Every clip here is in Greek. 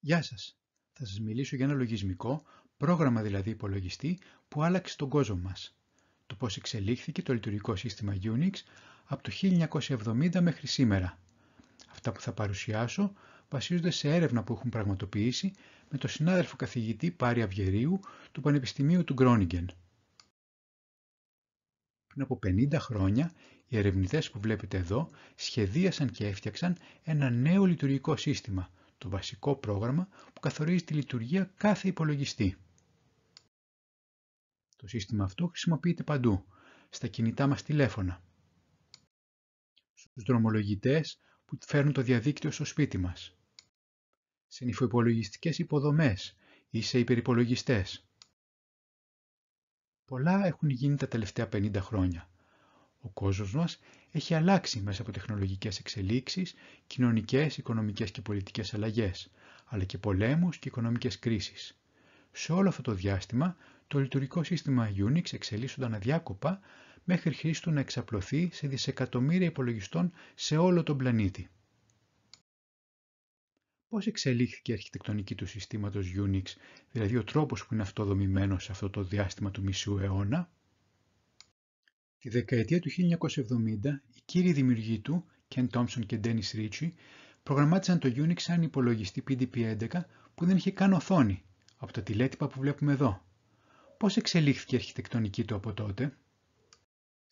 Γεια σας. Θα σας μιλήσω για ένα λογισμικό, πρόγραμμα δηλαδή υπολογιστή, που άλλαξε τον κόσμο μας. Το πώς εξελίχθηκε το λειτουργικό σύστημα Unix από το 1970 μέχρι σήμερα. Αυτά που θα παρουσιάσω βασίζονται σε έρευνα που έχουν πραγματοποιήσει με τον συνάδελφο καθηγητή Πάρη Αυγερίου του Πανεπιστημίου του Γκρόνιγκεν. Πριν από 50 χρόνια, οι ερευνητές που βλέπετε εδώ σχεδίασαν και έφτιαξαν ένα νέο λειτουργικό σύστημα – το βασικό πρόγραμμα που καθορίζει τη λειτουργία κάθε υπολογιστή. Το σύστημα αυτό χρησιμοποιείται παντού, στα κινητά μας τηλέφωνα, στους δρομολογητές που φέρνουν το διαδίκτυο στο σπίτι μας, σε νυφοϋπολογιστικές υποδομές ή σε υπερυπολογιστές. Πολλά έχουν γίνει τα τελευταία 50 χρόνια. Ο κόσμος μας έχει αλλάξει μέσα από τεχνολογικές εξελίξεις, κοινωνικές, οικονομικές και πολιτικές αλλαγές, αλλά και πολέμους και οικονομικές κρίσεις. Σε όλο αυτό το διάστημα, το λειτουργικό σύστημα Unix εξελίσσονταν αδιάκοπα μέχρι χρήση του να εξαπλωθεί σε δισεκατομμύρια υπολογιστών σε όλο τον πλανήτη. Πώς εξελίχθηκε η αρχιτεκτονική του συστήματος Unix, δηλαδή ο τρόπος που είναι αυτοδομημένος σε αυτό το διάστημα του μισού αιώνα, Τη δεκαετία του 1970, οι κύριοι δημιουργοί του, Ken Thompson και Dennis Ritchie, προγραμμάτισαν το Unix σαν υπολογιστή PDP-11 που δεν είχε καν οθόνη, από τα τηλέτυπα που βλέπουμε εδώ. Πώς εξελίχθηκε η αρχιτεκτονική του από τότε?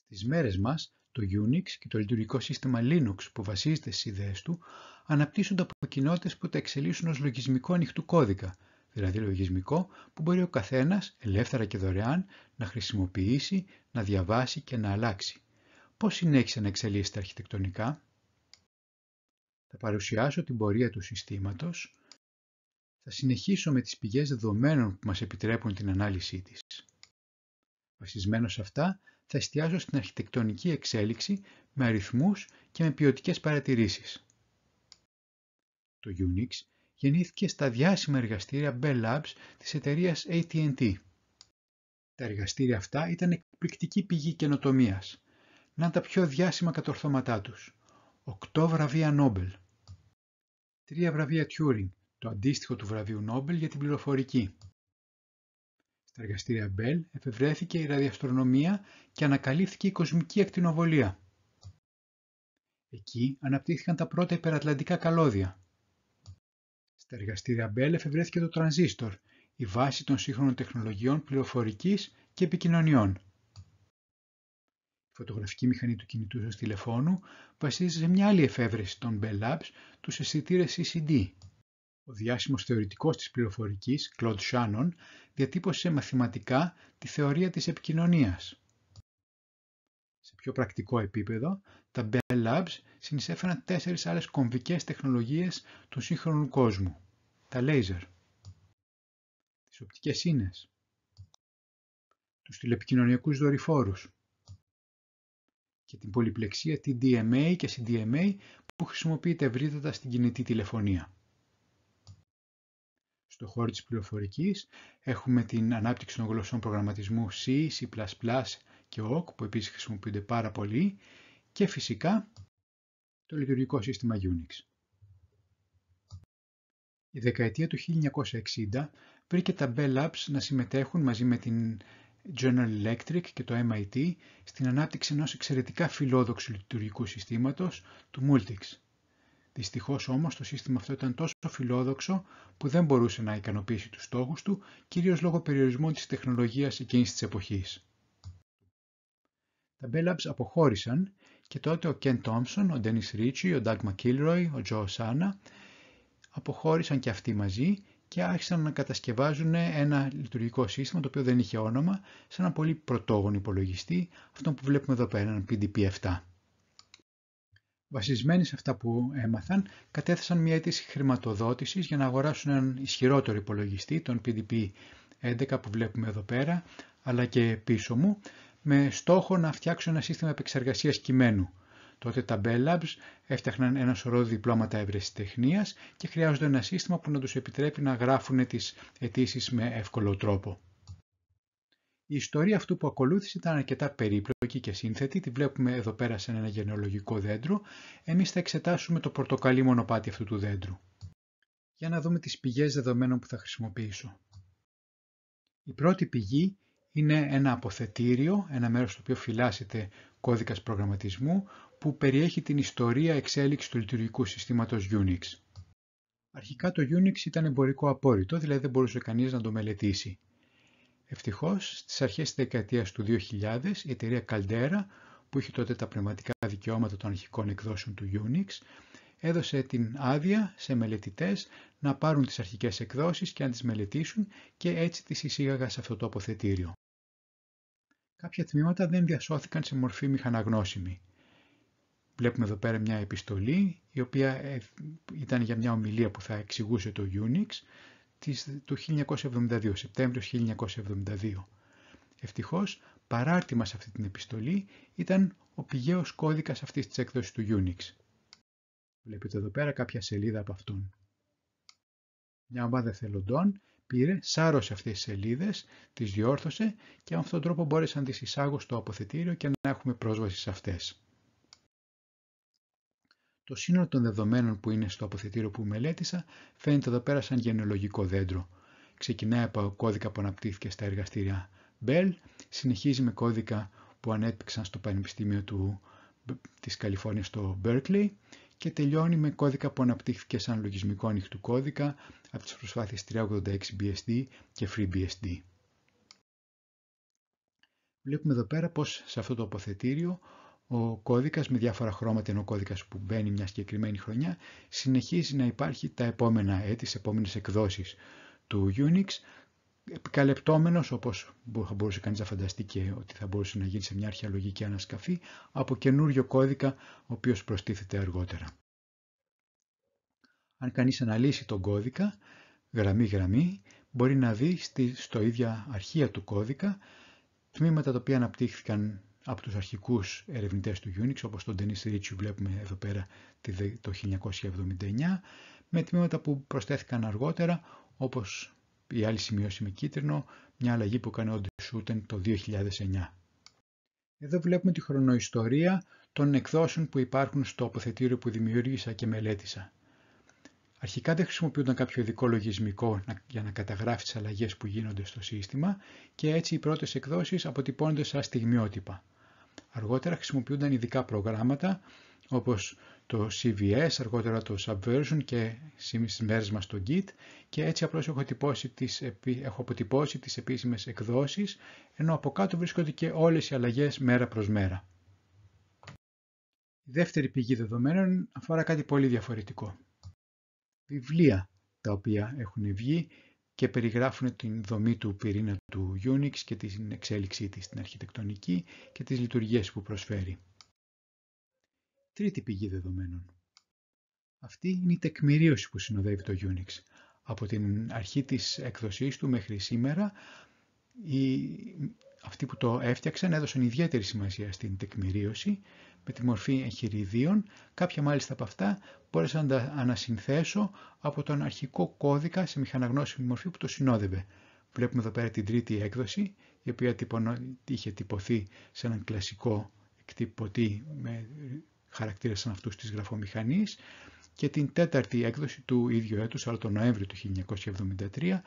Στις μέρες μας, το Unix και το λειτουργικό σύστημα Linux που βασίζεται στις ιδέες του αναπτύσσονται από κοινότητες που τα εξελίσσουν ως λογισμικό ανοιχτού κώδικα, δηλαδή λογισμικό, που μπορεί ο καθένας, ελεύθερα και δωρεάν, να χρησιμοποιήσει, να διαβάσει και να αλλάξει. Πώς συνέχισε να εξελίσσεται αρχιτεκτονικά? Θα παρουσιάσω την πορεία του συστήματος, θα συνεχίσω με τις πηγές δεδομένων που μας επιτρέπουν την ανάλυση της. Βασισμένο σε αυτά, θα εστιάσω στην αρχιτεκτονική εξέλιξη με αριθμούς και με ποιοτικές παρατηρήσεις. Το Unix γεννήθηκε στα διάσημα εργαστήρια Bell Labs της εταιρείας AT&T. Τα εργαστήρια αυτά ήταν εκπληκτική πηγή καινοτομίας. Να τα πιο διάσημα κατορθώματά τους. Οκτώ βραβεία Νόμπελ. Τρία βραβεία Turing, το αντίστοιχο του βραβείου Νόμπελ για την πληροφορική. Στα εργαστήρια Bell εφευρέθηκε η ραδιοαστρονομία και ανακαλύφθηκε η κοσμική ακτινοβολία. Εκεί αναπτύχθηκαν τα πρώτα υπερατλαντικά καλώδια. Στα εργαστήρια Bell εφευρέθηκε το τρανζίστορ, η βάση των σύγχρονων τεχνολογιών πληροφορικής και επικοινωνιών. Η φωτογραφική μηχανή του κινητού σας τηλεφώνου βασίζεται σε μια άλλη εφεύρεση των Bell Labs, τους αισθητήρες CCD. Ο διάσημος θεωρητικός της πληροφορικής, Claude Shannon, διατύπωσε μαθηματικά τη θεωρία της επικοινωνίας. Σε πιο πρακτικό επίπεδο, τα Bell Labs συνεισέφεραν τέσσερις άλλες κομβικές τεχνολογίες του σύγχρονου κόσμου. Τα laser, τις οπτικές σύνες, τους τηλεπικοινωνιακούς δορυφόρους και την πολυπλεξία TDMA και CDMA που χρησιμοποιείται ευρύτατα στην κινητή τηλεφωνία. Στο χώρο της πληροφορικής έχουμε την ανάπτυξη των γλωσσών προγραμματισμού C, C++ και OC που επίσης χρησιμοποιούνται πάρα πολύ και φυσικά το λειτουργικό σύστημα Unix. Η δεκαετία του 1960 βρήκε τα Bell Labs να συμμετέχουν μαζί με την General Electric και το MIT στην ανάπτυξη ενός εξαιρετικά φιλόδοξου λειτουργικού συστήματος, του Multics. Δυστυχώς όμως το σύστημα αυτό ήταν τόσο φιλόδοξο που δεν μπορούσε να ικανοποιήσει τους στόχους του, κυρίως λόγω περιορισμών της τεχνολογίας εκείνης της εποχής. Τα Bell Labs αποχώρησαν και τότε ο Κεν Τόμψον, ο Ντένις Ρίτσι, ο Doug Μακίλροι, ο Τζο Σάνα αποχώρησαν και αυτοί μαζί και άρχισαν να κατασκευάζουν ένα λειτουργικό σύστημα το οποίο δεν είχε όνομα, σε ένα πολύ πρωτόγονο υπολογιστή, αυτό που βλέπουμε εδώ πέρα, έναν PDP-7. Βασισμένοι σε αυτά που έμαθαν, κατέθεσαν μια αίτηση χρηματοδότησης για να αγοράσουν έναν ισχυρότερο υπολογιστή, τον PDP-11 που βλέπουμε εδώ πέρα, αλλά και πίσω μου, με στόχο να φτιάξω ένα σύστημα επεξεργασίας κειμένου. Τότε τα Bell Labs έφτιαχναν ένα σωρό διπλώματα ευρεσιτεχνίας και χρειάζονται ένα σύστημα που να τους επιτρέπει να γράφουν τις αιτήσεις με εύκολο τρόπο. Η ιστορία αυτού που ακολούθησε ήταν αρκετά περίπλοκη και σύνθετη, τη βλέπουμε εδώ πέρα σε ένα γενεολογικό δέντρο. Εμείς θα εξετάσουμε το πορτοκαλί μονοπάτι αυτού του δέντρου. Για να δούμε τις πηγές δεδομένων που θα χρησιμοποιήσω. Η πρώτη πηγή είναι ένα αποθετήριο, ένα μέρος στο οποίο φυλάσσεται κώδικας προγραμματισμού που περιέχει την ιστορία εξέλιξης του λειτουργικού συστήματος Unix. Αρχικά το Unix ήταν εμπορικό απόρριτο, δηλαδή δεν μπορούσε κανείς να το μελετήσει. Ευτυχώς, στις αρχές της δεκαετίας του 2000, η εταιρεία Caldera, που είχε τότε τα πνευματικά δικαιώματα των αρχικών εκδόσεων του Unix, έδωσε την άδεια σε μελετητές να πάρουν τις αρχικές εκδόσεις και να τις μελετήσουν και έτσι τις εισήγαγα σε αυτό το αποθετήριο. Κάποια τμήματα δεν διασώθηκαν σε μορφή μηχαναγνώσιμη. Βλέπουμε εδώ πέρα μια επιστολή, η οποία ε, ήταν για μια ομιλία που θα εξηγούσε το Unix, του 1972, Σεπτέμβριο 1972. Ευτυχώς, παράρτημα σε αυτή την επιστολή ήταν ο πηγαίος κώδικας αυτής της έκδοσης του Unix. Βλέπετε εδώ πέρα κάποια σελίδα από αυτόν. Μια ομάδα θελοντών πήρε, σάρωσε αυτές τις σελίδες, τις διόρθωσε και με αυτόν τον τρόπο μπόρεσα να τις εισάγω στο αποθετήριο και να έχουμε πρόσβαση σε αυτές. Το σύνολο των δεδομένων που είναι στο αποθετήριο που μελέτησα φαίνεται εδώ πέρα σαν γενεολογικό δέντρο. Ξεκινάει από κώδικα που αναπτύχθηκε στα εργαστήρια Bell, συνεχίζει με κώδικα που ανέπτυξαν στο Πανεπιστήμιο του, της Καλιφόρνιας στο Berkeley, και τελειώνει με κώδικα που αναπτύχθηκε σαν λογισμικό ανοιχτού κώδικα από τις προσπάθειες 386 BSD και FreeBSD. Βλέπουμε εδώ πέρα πως σε αυτό το αποθετήριο ο κώδικας με διάφορα χρώματα ενώ ο κώδικας που μπαίνει μια συγκεκριμένη χρονιά συνεχίζει να υπάρχει τα επόμενα έτη, τις επόμενες εκδόσεις του Unix επικαλεπτόμενος, όπως θα μπορούσε κανείς να φανταστεί και ότι θα μπορούσε να γίνει σε μια αρχαιολογική ανασκαφή, από καινούριο κώδικα, ο οποίος προστίθεται αργότερα. Αν κανείς αναλύσει τον κώδικα, γραμμή-γραμμή, μπορεί να δει στη, στο ίδια αρχεία του κώδικα τμήματα τα οποία αναπτύχθηκαν από τους αρχικούς ερευνητές του Unix, όπως τον Dennis Ritchie βλέπουμε εδώ πέρα το 1979, με τμήματα που προσθέθηκαν αργότερα, όπως η άλλη σημειώση με κίτρινο, μια αλλαγή που έκανε ο Ντεσούτεν το 2009. Εδώ βλέπουμε τη χρονοϊστορία των εκδόσεων που υπάρχουν στο αποθετήριο που δημιούργησα και μελέτησα. Αρχικά δεν χρησιμοποιούνταν κάποιο ειδικό λογισμικό για να καταγράφει τις αλλαγές που γίνονται στο σύστημα και έτσι οι πρώτες εκδόσεις αποτυπώνονται σαν στιγμιότυπα. Αργότερα χρησιμοποιούνταν ειδικά προγράμματα όπως το CVS, αργότερα το Subversion και στις μέρες μας το Git και έτσι απλώς έχω, τις, έχω αποτυπώσει τις επίσημες εκδόσεις ενώ από κάτω βρίσκονται και όλες οι αλλαγές μέρα προς μέρα. Η δεύτερη πηγή δεδομένων αφορά κάτι πολύ διαφορετικό. Βιβλία τα οποία έχουν βγει και περιγράφουν την δομή του πυρήνα του Unix και την εξέλιξή της στην αρχιτεκτονική και τις λειτουργίες που προσφέρει τρίτη πηγή δεδομένων. Αυτή είναι η τεκμηρίωση που συνοδεύει το Unix. Από την αρχή της έκδοσής του μέχρι σήμερα, οι... αυτοί που το έφτιαξαν έδωσαν ιδιαίτερη σημασία στην τεκμηρίωση, με τη μορφή εγχειριδίων. Κάποια μάλιστα από αυτά μπόρεσαν να τα ανασυνθέσω από τον αρχικό κώδικα σε μηχαναγνώσιμη μορφή που το συνόδευε. Βλέπουμε εδώ πέρα την τρίτη έκδοση, η οποία είχε τυπωθεί σε έναν κλασικό εκτυπωτή με χαρακτήρες σαν αυτούς της γραφομηχανής και την τέταρτη έκδοση του ίδιου έτους, αλλά τον Νοέμβριο του 1973,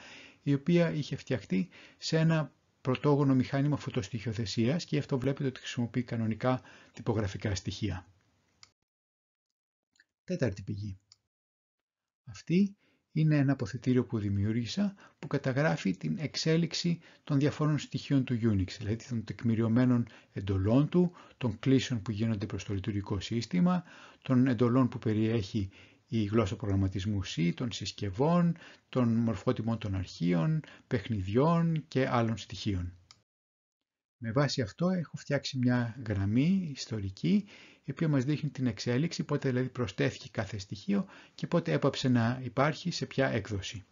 η οποία είχε φτιαχτεί σε ένα πρωτόγωνο μηχάνημα φωτοστοιχειοθεσίας και αυτό βλέπετε ότι χρησιμοποιεί κανονικά τυπογραφικά στοιχεία. Τέταρτη πηγή. Αυτή είναι ένα αποθετήριο που δημιούργησα που καταγράφει την εξέλιξη των διαφόρων στοιχείων του Unix, δηλαδή των τεκμηριωμένων εντολών του, των κλήσεων που γίνονται προς το λειτουργικό σύστημα, των εντολών που περιέχει η γλώσσα προγραμματισμού C, των συσκευών, των μορφότυπων των αρχείων, παιχνιδιών και άλλων στοιχείων. Με βάση αυτό έχω φτιάξει μια γραμμή ιστορική η οποία μας δείχνει την εξέλιξη, πότε δηλαδή προστέθηκε κάθε στοιχείο και πότε έπαψε να υπάρχει σε ποια έκδοση.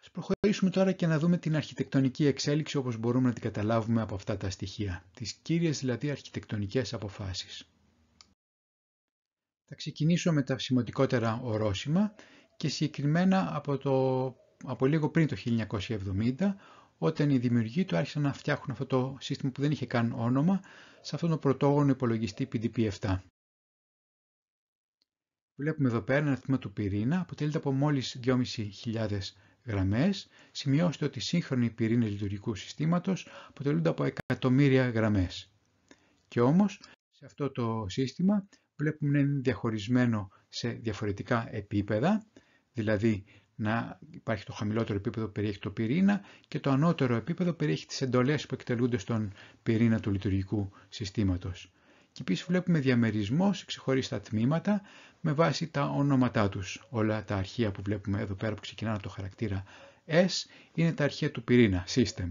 Ας προχωρήσουμε τώρα και να δούμε την αρχιτεκτονική εξέλιξη όπως μπορούμε να την καταλάβουμε από αυτά τα στοιχεία, τις κύριες δηλαδή αρχιτεκτονικές αποφάσεις. Θα ξεκινήσω με τα σημαντικότερα ορόσημα και συγκεκριμένα από το από λίγο πριν το 1970, όταν οι δημιουργοί του άρχισαν να φτιάχνουν αυτό το σύστημα που δεν είχε καν όνομα, σε αυτόν τον πρωτόγονο υπολογιστή PDP-7. Βλέπουμε εδώ πέρα ένα αριθμό του πυρήνα, αποτελείται από μόλις 2.500 γραμμές. Σημειώστε ότι οι σύγχρονοι πυρήνες λειτουργικού συστήματος αποτελούνται από εκατομμύρια γραμμές. Και όμως, σε αυτό το σύστημα βλέπουμε να είναι διαχωρισμένο σε διαφορετικά επίπεδα, δηλαδή να υπάρχει το χαμηλότερο επίπεδο που περιέχει το πυρήνα και το ανώτερο επίπεδο περιέχει τις εντολές που εκτελούνται στον πυρήνα του λειτουργικού συστήματος. Και επίσης βλέπουμε διαμερισμός σε ξεχωρίστα τμήματα με βάση τα ονόματά τους. Όλα τα αρχεία που βλέπουμε εδώ πέρα που ξεκινάνε από το χαρακτήρα S είναι τα αρχεία του πυρήνα, system.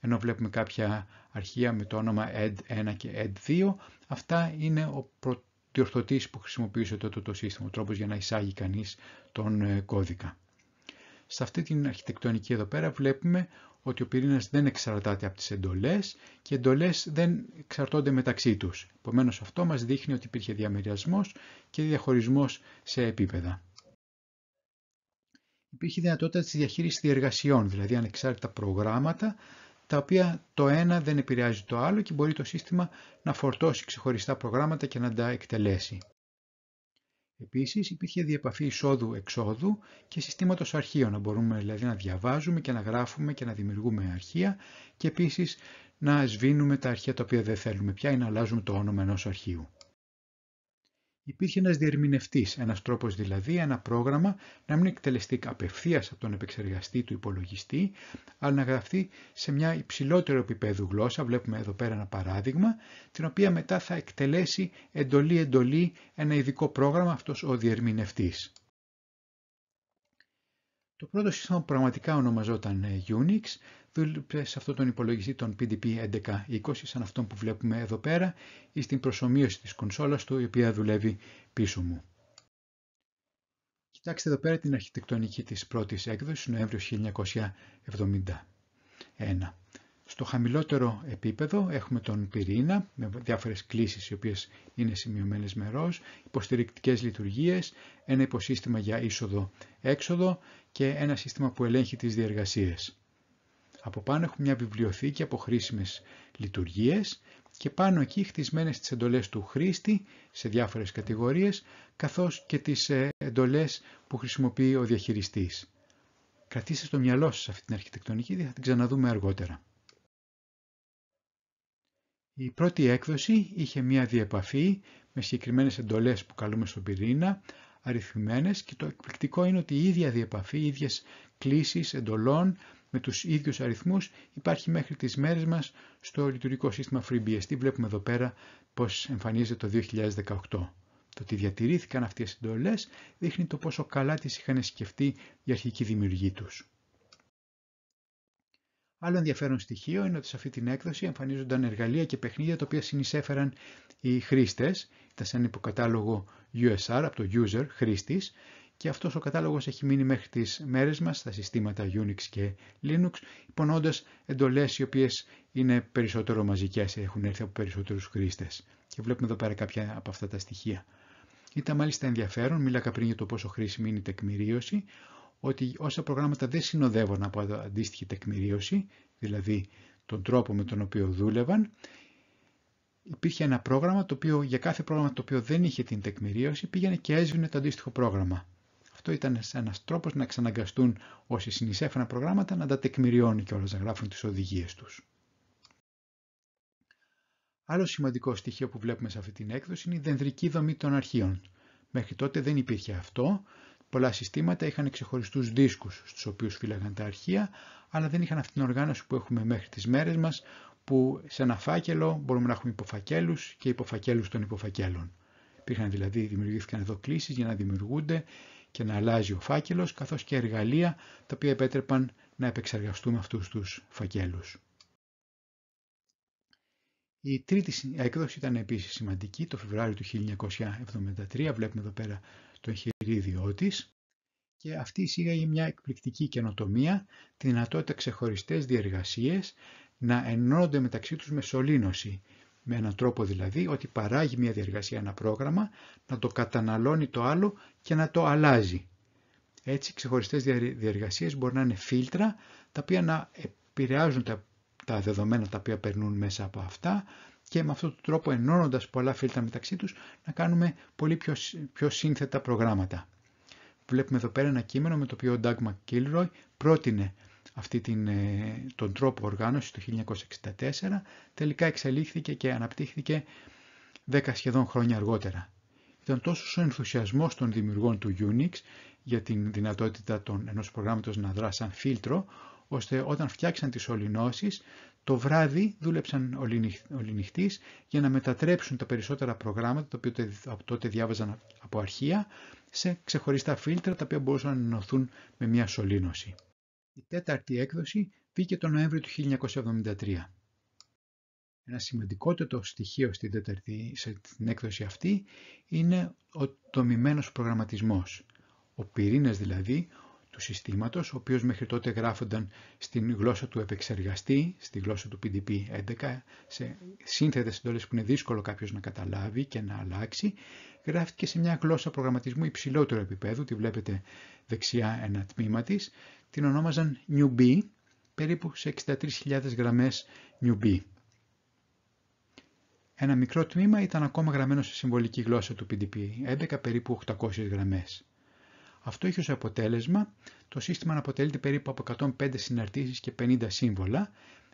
Ενώ βλέπουμε κάποια αρχεία με το όνομα ED1 και ED2, αυτά είναι ο πρωτοδιορθωτής που χρησιμοποιούσε τότε το σύστημα, ο τρόπος για να εισάγει κανείς τον ε, κώδικα. Σε αυτή την αρχιτεκτονική εδώ πέρα βλέπουμε ότι ο πυρήνας δεν εξαρτάται από τις εντολές και οι εντολές δεν εξαρτώνται μεταξύ τους. Επομένως αυτό μας δείχνει ότι υπήρχε διαμεριασμός και διαχωρισμός σε επίπεδα. Υπήρχε δυνατότητα της διαχείρισης διεργασιών, δηλαδή ανεξάρτητα προγράμματα, τα οποία το ένα δεν επηρεάζει το άλλο και μπορεί το σύστημα να φορτώσει ξεχωριστά προγράμματα και να τα εκτελέσει. Επίσης υπήρχε διεπαφή εισόδου-εξόδου και συστήματος αρχείων, να μπορούμε δηλαδή να διαβάζουμε και να γράφουμε και να δημιουργούμε αρχεία και επίσης να σβήνουμε τα αρχεία τα οποία δεν θέλουμε πια ή να αλλάζουμε το όνομα ενός αρχείου υπήρχε ένας διερμηνευτής, ένας τρόπος δηλαδή, ένα πρόγραμμα να μην εκτελεστεί απευθείας από τον επεξεργαστή του υπολογιστή, αλλά να γραφτεί σε μια υψηλότερο επίπεδο γλώσσα, βλέπουμε εδώ πέρα ένα παράδειγμα, την οποία μετά θα εκτελέσει εντολή-εντολή ένα ειδικό πρόγραμμα αυτός ο διερμηνευτής. Το πρώτο σύστημα που πραγματικά ονομαζόταν ε, Unix δούλεψε σε αυτόν τον υπολογιστή των PDP 1120 σαν αυτόν που βλέπουμε εδώ πέρα ή στην προσωμείωση της κονσόλας του η οποία δουλεύει πίσω μου. Κοιτάξτε εδώ πέρα την αρχιτεκτονική της πρώτης έκδοσης, Νοέμβριο 1971. Στο χαμηλότερο επίπεδο έχουμε τον πυρήνα με διάφορες κλίσεις οι οποίες είναι σημειωμένες με ροζ, υποστηρικτικές λειτουργίες, ένα υποσύστημα για είσοδο-έξοδο και ένα σύστημα που ελέγχει τις διεργασίες. Από πάνω έχουμε μια βιβλιοθήκη από χρήσιμες λειτουργίες και πάνω εκεί χτισμένες τις εντολές του χρήστη σε διάφορες κατηγορίες, καθώς και τις ε, εντολές που χρησιμοποιεί ο διαχειριστής. Κρατήστε στο μυαλό σας αυτή την αρχιτεκτονική, θα την ξαναδούμε αργότερα. Η πρώτη έκδοση είχε μία διεπαφή με συγκεκριμένες εντολές που καλούμε στον πυρήνα, αριθμημένες και το εκπληκτικό είναι ότι η ίδια διεπαφή, οι ίδιες εντολών με τους ίδιους αριθμούς υπάρχει μέχρι τις μέρες μας στο λειτουργικό σύστημα FreeBSD. Βλέπουμε εδώ πέρα πώς εμφανίζεται το 2018. Το ότι διατηρήθηκαν αυτές οι εντολές δείχνει το πόσο καλά τις είχαν σκεφτεί οι αρχικοί δημιουργοί τους. Άλλο ενδιαφέρον στοιχείο είναι ότι σε αυτή την έκδοση εμφανίζονταν εργαλεία και παιχνίδια τα οποία συνεισέφεραν οι χρήστες, Ήταν σαν υποκατάλογο USR από το user, χρήστης, και αυτός ο κατάλογος έχει μείνει μέχρι τις μέρες μας στα συστήματα Unix και Linux, υπονοώντας εντολές οι οποίες είναι περισσότερο μαζικές, έχουν έρθει από περισσότερους χρήστες. Και βλέπουμε εδώ πέρα κάποια από αυτά τα στοιχεία. Ήταν μάλιστα ενδιαφέρον, μίλακα πριν για το πόσο χρήσιμη είναι η τεκμηρίωση, ότι όσα προγράμματα δεν συνοδεύουν από αντίστοιχη τεκμηρίωση, δηλαδή τον τρόπο με τον οποίο δούλευαν, υπήρχε ένα πρόγραμμα το οποίο για κάθε πρόγραμμα το οποίο δεν είχε την τεκμηρίωση πήγαινε και έσβηνε το αντίστοιχο πρόγραμμα αυτό ήταν ένας τρόπος να εξαναγκαστούν όσοι συνεισέφεραν προγράμματα να τα τεκμηριώνουν και όλα να γράφουν τις οδηγίες τους. Άλλο σημαντικό στοιχείο που βλέπουμε σε αυτή την έκδοση είναι η δενδρική δομή των αρχείων. Μέχρι τότε δεν υπήρχε αυτό. Πολλά συστήματα είχαν ξεχωριστούς δίσκους στους οποίους φύλαγαν τα αρχεία, αλλά δεν είχαν αυτή την οργάνωση που έχουμε μέχρι τις μέρες μας, που σε ένα φάκελο μπορούμε να έχουμε υποφακέλους και υποφακέλους των υποφακέλων. Υπήρχαν δηλαδή, δημιουργήθηκαν εδώ κλήσεις για να δημιουργούνται και να αλλάζει ο φάκελος καθώς και εργαλεία τα οποία επέτρεπαν να επεξεργαστούμε αυτούς τους φακέλους. Η τρίτη έκδοση ήταν επίσης σημαντική το Φεβράριο του 1973, βλέπουμε εδώ πέρα το εγχειρίδιό της και αυτή εισήγαγε μια εκπληκτική καινοτομία, τη δυνατότητα ξεχωριστές διεργασίες να ενώνονται μεταξύ τους με σωλήνωση με έναν τρόπο δηλαδή ότι παράγει μια διαργασία, ένα πρόγραμμα, να το καταναλώνει το άλλο και να το αλλάζει. Έτσι, ξεχωριστές διαργασίες μπορεί να είναι φίλτρα, τα οποία να επηρεάζουν τα, τα δεδομένα τα οποία περνούν μέσα από αυτά και με αυτόν τον τρόπο ενώνοντας πολλά φίλτρα μεταξύ τους να κάνουμε πολύ πιο, πιο σύνθετα προγράμματα. Βλέπουμε εδώ πέρα ένα κείμενο με το οποίο ο Ντάγμα Κίλροι πρότεινε αυτή την, ε, τον τρόπο οργάνωσης το 1964, τελικά εξελίχθηκε και αναπτύχθηκε 10 σχεδόν χρόνια αργότερα. Ήταν τόσος ο ενθουσιασμός των δημιουργών του Unix για την δυνατότητα των, ενός προγράμματος να δράσει σαν φίλτρο, ώστε όταν φτιάξαν τις ολινώσεις, το βράδυ δούλεψαν ολινυχτής για να μετατρέψουν τα περισσότερα προγράμματα, τα οποία τότε διάβαζαν από αρχεία, σε ξεχωριστά φίλτρα τα οποία μπορούσαν να ενωθούν με μια σωλήνωση. Η τέταρτη έκδοση βγήκε τον Νοέμβριο του 1973. Ένα σημαντικότερο στοιχείο στην, τέταρτη, έκδοση αυτή είναι ο τομημένος προγραμματισμός. Ο πυρήνας δηλαδή του συστήματος, ο οποίος μέχρι τότε γράφονταν στην γλώσσα του επεξεργαστή, στη γλώσσα του PDP-11, σε σύνθετες συντόλες που είναι δύσκολο κάποιος να καταλάβει και να αλλάξει, γράφτηκε σε μια γλώσσα προγραμματισμού υψηλότερου επίπεδου, τη βλέπετε δεξιά ένα τμήμα της, την ονόμαζαν B, περίπου σε 63.000 γραμμές B. Ένα μικρό τμήμα ήταν ακόμα γραμμένο σε συμβολική γλώσσα του PDP, 11 περίπου 800 γραμμές. Αυτό είχε ως αποτέλεσμα το σύστημα να αποτελείται περίπου από 105 συναρτήσεις και 50 σύμβολα,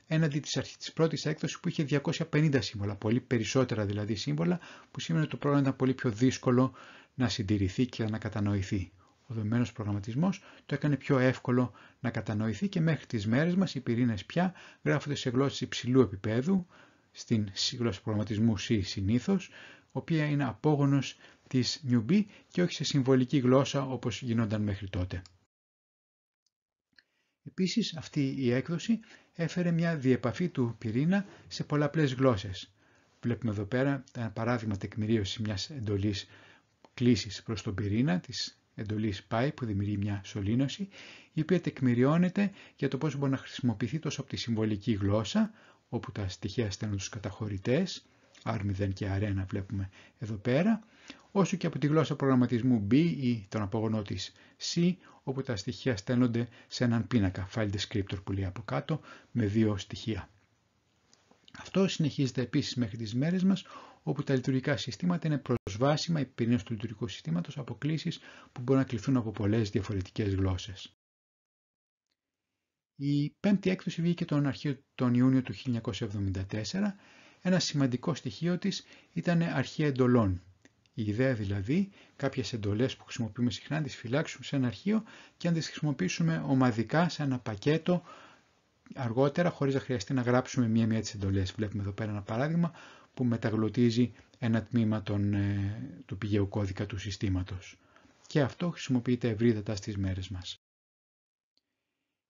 έναντι της, αρχής, της πρώτης έκδοσης που είχε 250 σύμβολα, πολύ περισσότερα δηλαδή σύμβολα, που σημαίνει ότι το πρόγραμμα ήταν πολύ πιο δύσκολο να συντηρηθεί και να κατανοηθεί. Ο δεδομένο προγραμματισμός το έκανε πιο εύκολο να κατανοηθεί και μέχρι τις μέρες μας οι πυρήνες πια γράφονται σε γλώσσες υψηλού επίπεδου, στην γλώσσα προγραμματισμού C συνήθως, οποία είναι απόγονος της Newbie και όχι σε συμβολική γλώσσα όπως γινόταν μέχρι τότε. Επίσης, αυτή η έκδοση έφερε μια διεπαφή του πυρήνα σε πολλαπλές γλώσσες. Βλέπουμε εδώ πέρα ένα παράδειγμα τεκμηρίωσης μιας εντολής κλήσης προς τον πυρήνα της Εντολής πΑΙ που δημιουργεί μια σωλήνωση η οποία τεκμηριώνεται για το πώς μπορεί να χρησιμοποιηθεί τόσο από τη συμβολική γλώσσα όπου τα στοιχεία στέλνουν τους καταχωρητές R0 και R1 βλέπουμε εδώ πέρα όσο και από τη γλώσσα προγραμματισμού B ή τον απογονό της C όπου τα στοιχεία στέλνονται σε έναν πίνακα file descriptor που λέει από κάτω με δύο στοιχεία. Αυτό συνεχίζεται επίσης μέχρι τις μέρες μας όπου τα λειτουργικά συστήματα είναι προσβάσιμα επηρέαση του λειτουργικού συστήματος αποκλήσεις που μπορούν να κληθούν από πολλές διαφορετικές γλώσσες. Η πέμπτη έκδοση βγήκε τον αρχείο τον Ιούνιο του 1974. Ένα σημαντικό στοιχείο της ήταν αρχεία εντολών. Η ιδέα δηλαδή, κάποιες εντολές που χρησιμοποιούμε συχνά, να τις φυλάξουμε σε ένα αρχείο και να τις χρησιμοποιήσουμε ομαδικά σε ένα πακέτο αργότερα χωρίς να χρειαστεί να γράψουμε μία-μία τις εντολές. Βλέπουμε εδώ πέρα ένα παράδειγμα που μεταγλωτίζει ένα τμήμα των, ε, του πηγαίου κώδικα του συστήματος. Και αυτό χρησιμοποιείται ευρύτατα στις μέρες μας.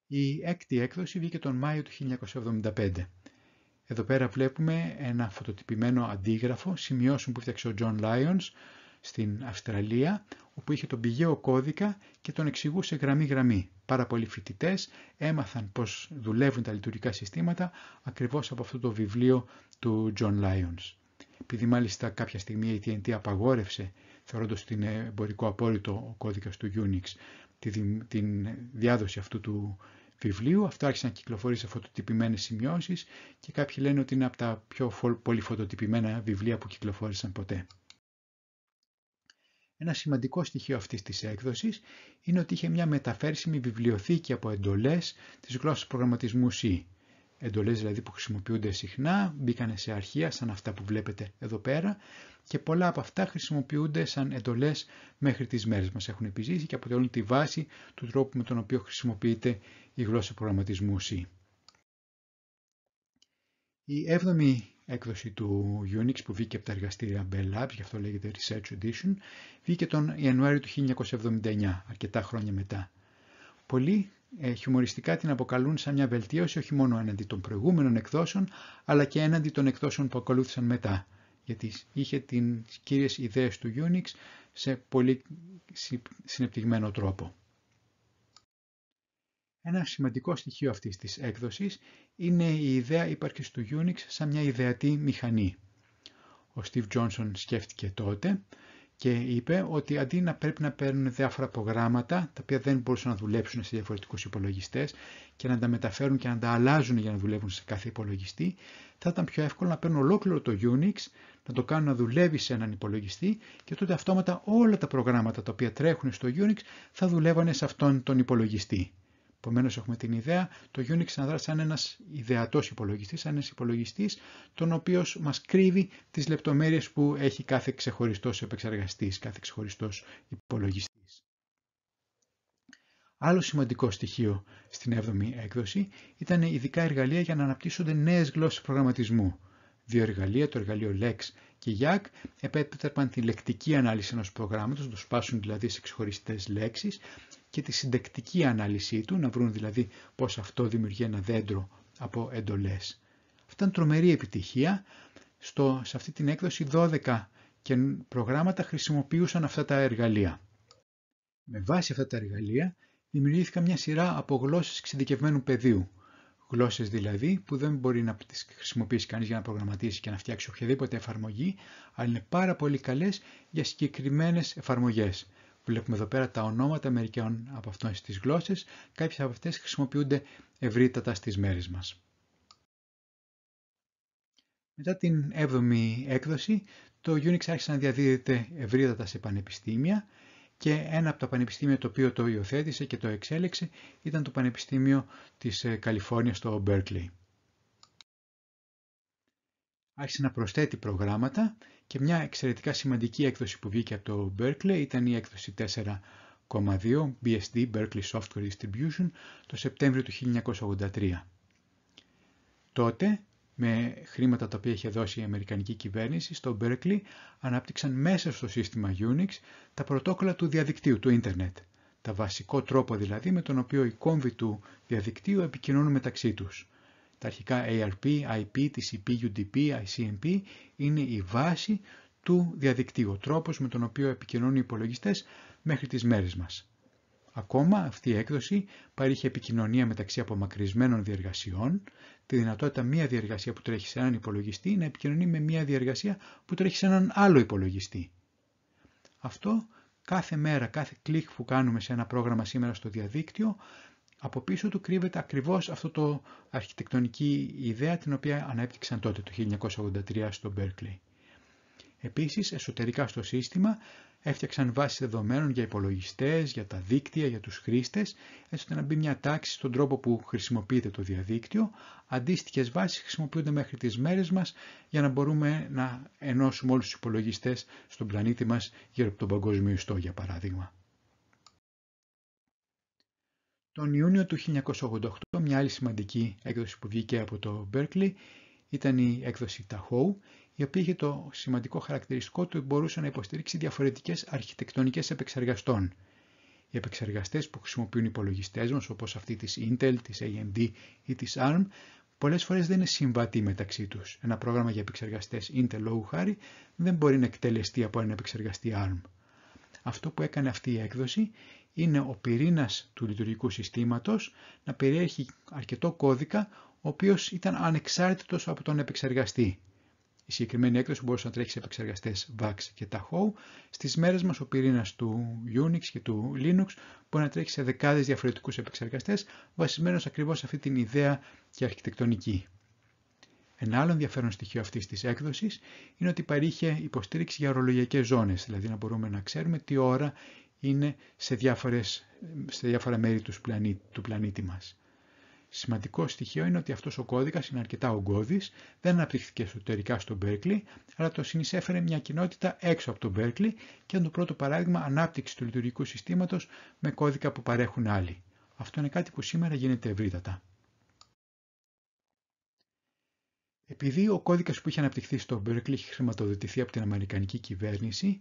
Η έκτη έκδοση βγήκε τον Μάιο του 1975. Εδώ πέρα βλέπουμε ένα φωτοτυπημένο αντίγραφο σημειώσεων που φτιάξε ο John Lyons στην Αυστραλία, όπου είχε τον πηγαίο κώδικα και τον εξηγούσε γραμμή-γραμμή. Πάρα πολλοί φοιτητές έμαθαν πώς δουλεύουν τα λειτουργικά συστήματα ακριβώς από αυτό το βιβλίο του John Lyons. Επειδή μάλιστα κάποια στιγμή η TNT απαγόρευσε, θεωρώντας είναι εμπορικό απόλυτο ο κώδικας του Unix, τη διάδοση αυτού του βιβλίου. Αυτό άρχισε να κυκλοφορεί σε φωτοτυπημένες σημειώσεις και κάποιοι λένε ότι είναι από τα πιο πολύ φωτοτυπημένα βιβλία που κυκλοφόρησαν ποτέ. Ένα σημαντικό στοιχείο αυτής της έκδοσης είναι ότι είχε μια μεταφέρσιμη βιβλιοθήκη από εντολές της γλώσσας προγραμματισμού C. Εντολές δηλαδή που χρησιμοποιούνται συχνά, μπήκαν σε αρχεία σαν αυτά που βλέπετε εδώ πέρα και πολλά από αυτά χρησιμοποιούνται σαν εντολές μέχρι τις μέρες μας έχουν επιζήσει και αποτελούν τη βάση του τρόπου με τον οποίο χρησιμοποιείται η γλώσσα προγραμματισμού C. Η 7η έκδοση του Unix που βγήκε από τα εργαστήρια Bell Labs, γι' αυτό λέγεται Research Edition, βγήκε τον Ιανουάριο του 1979, αρκετά χρόνια μετά. Πολλοί ε, χιουμοριστικά την αποκαλούν σαν μια βελτίωση όχι μόνο έναντι των προηγούμενων εκδόσεων, αλλά και έναντι των εκδόσεων που ακολούθησαν μετά, γιατί είχε τις κύριες ιδέες του Unix σε πολύ συνεπτυγμένο τρόπο. Ένα σημαντικό στοιχείο αυτής της έκδοσης είναι η ιδέα ύπαρξης του Unix σαν μια ιδεατή μηχανή. Ο Steve Johnson σκέφτηκε τότε και είπε ότι αντί να πρέπει να παίρνουν διάφορα προγράμματα τα οποία δεν μπορούσαν να δουλέψουν σε διαφορετικούς υπολογιστές και να τα μεταφέρουν και να τα αλλάζουν για να δουλεύουν σε κάθε υπολογιστή, θα ήταν πιο εύκολο να παίρνουν ολόκληρο το Unix, να το κάνουν να δουλεύει σε έναν υπολογιστή και τότε αυτόματα όλα τα προγράμματα τα οποία τρέχουν στο Unix θα δουλεύανε σε αυτόν τον υπολογιστή. Επομένως, έχουμε την ιδέα το Unix να δράσει σαν ένας ιδεατός υπολογιστής, σαν ένας υπολογιστής, τον οποίος μας κρύβει τις λεπτομέρειες που έχει κάθε ξεχωριστός επεξεργαστής, κάθε ξεχωριστός υπολογιστής. Άλλο σημαντικό στοιχείο στην 7η έκδοση ήταν ειδικά εργαλεία για να αναπτύσσονται νέες γλώσσες προγραμματισμού. Δύο εργαλεία, το εργαλείο Lex και YAC, επέτρεπαν τη λεκτική ανάλυση ενός προγράμματος, να το σπάσουν δηλαδή σε ξεχωριστές λέξεις και τη συντακτική ανάλυση του, να βρουν δηλαδή πώς αυτό δημιουργεί ένα δέντρο από εντολές. Αυτή ήταν τρομερή επιτυχία. Στο, σε αυτή την έκδοση 12 και προγράμματα χρησιμοποιούσαν αυτά τα εργαλεία. Με βάση αυτά τα εργαλεία δημιουργήθηκαν μια σειρά από γλώσσες εξειδικευμένου πεδίου. Γλώσσες δηλαδή που δεν μπορεί να τις χρησιμοποιήσει κανείς για να προγραμματίσει και να φτιάξει οποιαδήποτε εφαρμογή, αλλά είναι πάρα πολύ καλές για συγκεκριμένες εφαρμογές. Βλέπουμε εδώ πέρα τα ονόματα μερικών από αυτών στις γλώσσες. Κάποιες από αυτές χρησιμοποιούνται ευρύτατα στις μέρες μας. Μετά την 7η έκδοση, το Unix άρχισε να διαδίδεται ευρύτατα σε πανεπιστήμια και ένα από τα πανεπιστήμια το οποίο το υιοθέτησε και το εξέλιξε ήταν το Πανεπιστήμιο της ε, Καλιφόρνιας στο Berkeley άρχισε να προσθέτει προγράμματα και μια εξαιρετικά σημαντική έκδοση που βγήκε από το Berkeley ήταν η έκδοση 4,2 BSD Berkeley Software Distribution το Σεπτέμβριο του 1983. Τότε, με χρήματα τα οποία είχε δώσει η Αμερικανική κυβέρνηση, στο Berkeley ανάπτυξαν μέσα στο σύστημα Unix τα πρωτόκολλα του διαδικτύου, του ίντερνετ. Τα βασικό τρόπο δηλαδή με τον οποίο οι κόμβοι του διαδικτύου επικοινωνούν μεταξύ τους. Τα αρχικά ARP, IP, TCP, UDP, ICMP είναι η βάση του διαδικτύου, ο τρόπος με τον οποίο επικοινωνούν οι υπολογιστές μέχρι τις μέρες μας. Ακόμα, αυτή η έκδοση παρήχε επικοινωνία μεταξύ απομακρυσμένων διεργασιών, τη δυνατότητα μία διεργασία που τρέχει σε έναν υπολογιστή να επικοινωνεί με μία διεργασία που τρέχει σε έναν άλλο υπολογιστή. Αυτό κάθε μέρα, κάθε κλικ που κάνουμε σε ένα πρόγραμμα σήμερα στο διαδίκτυο από πίσω του κρύβεται ακριβώς αυτό το αρχιτεκτονική ιδέα την οποία ανέπτυξαν τότε το 1983 στο Berkeley. Επίσης, εσωτερικά στο σύστημα έφτιαξαν βάσεις δεδομένων για υπολογιστές, για τα δίκτυα, για τους χρήστες, έτσι ώστε να μπει μια τάξη στον τρόπο που χρησιμοποιείται το διαδίκτυο. Αντίστοιχες βάσεις χρησιμοποιούνται μέχρι τις μέρες μας για να μπορούμε να ενώσουμε όλους τους υπολογιστές στον πλανήτη μας γύρω από τον παγκόσμιο ιστό, για παράδειγμα. Τον Ιούνιο του 1988 μια άλλη σημαντική έκδοση που βγήκε από το Berkeley ήταν η έκδοση Tahoe, η οποία είχε το σημαντικό χαρακτηριστικό του ότι μπορούσε να υποστηρίξει διαφορετικές αρχιτεκτονικές επεξεργαστών. Οι επεξεργαστές που χρησιμοποιούν υπολογιστές μας, όπως αυτή της Intel, της AMD ή της ARM, πολλές φορές δεν είναι συμβατοί μεταξύ τους. Ένα πρόγραμμα για επεξεργαστές Intel λόγου χάρη δεν μπορεί να εκτελεστεί από ένα επεξεργαστή ARM. Αυτό που έκανε αυτή η έκδοση είναι ο πυρήνας του λειτουργικού συστήματος, να περιέχει αρκετό κώδικα, ο οποίος ήταν ανεξάρτητος από τον επεξεργαστή. Η συγκεκριμένη έκδοση μπορούσε να τρέχει σε επεξεργαστές VAX και Tahoe. Στις μέρες μας, ο πυρήνας του Unix και του Linux μπορεί να τρέχει σε δεκάδες διαφορετικούς επεξεργαστές, βασισμένος ακριβώς σε αυτή την ιδέα και αρχιτεκτονική. Ένα άλλο ενδιαφέρον στοιχείο αυτής της έκδοσης είναι ότι παρήχε υποστήριξη για ορολογιακές ζώνες, δηλαδή να μπορούμε να ξέρουμε τι ώρα είναι σε, διάφορες, σε διάφορα μέρη τους πλανήτη, του πλανήτη μας. Σημαντικό στοιχείο είναι ότι αυτός ο κώδικας είναι αρκετά ογκώδης, δεν αναπτύχθηκε εσωτερικά στο Berkeley, αλλά το συνεισέφερε μια κοινότητα έξω από το Berkeley και είναι το πρώτο παράδειγμα ανάπτυξης του λειτουργικού συστήματος με κώδικα που παρέχουν άλλοι. Αυτό είναι κάτι που σήμερα γίνεται ευρύτατα. Επειδή ο κώδικας που είχε αναπτυχθεί στο Berkeley είχε χρηματοδοτηθεί από την Αμερικανική κυβέρνηση,